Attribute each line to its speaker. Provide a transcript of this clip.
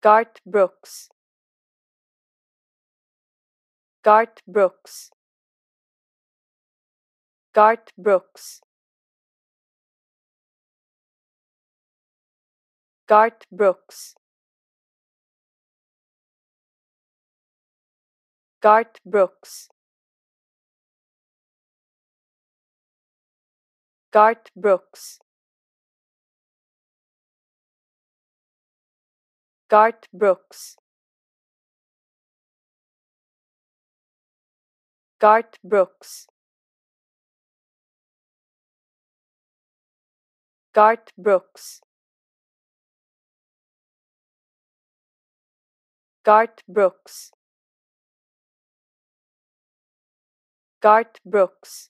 Speaker 1: Garth Brooks Garth Brooks Garth Brooks Garth Brooks Garth Brooks Garth Brooks Garth Brooks. Garth Brooks. Garth Brooks. Garth Brooks. Garth Brooks.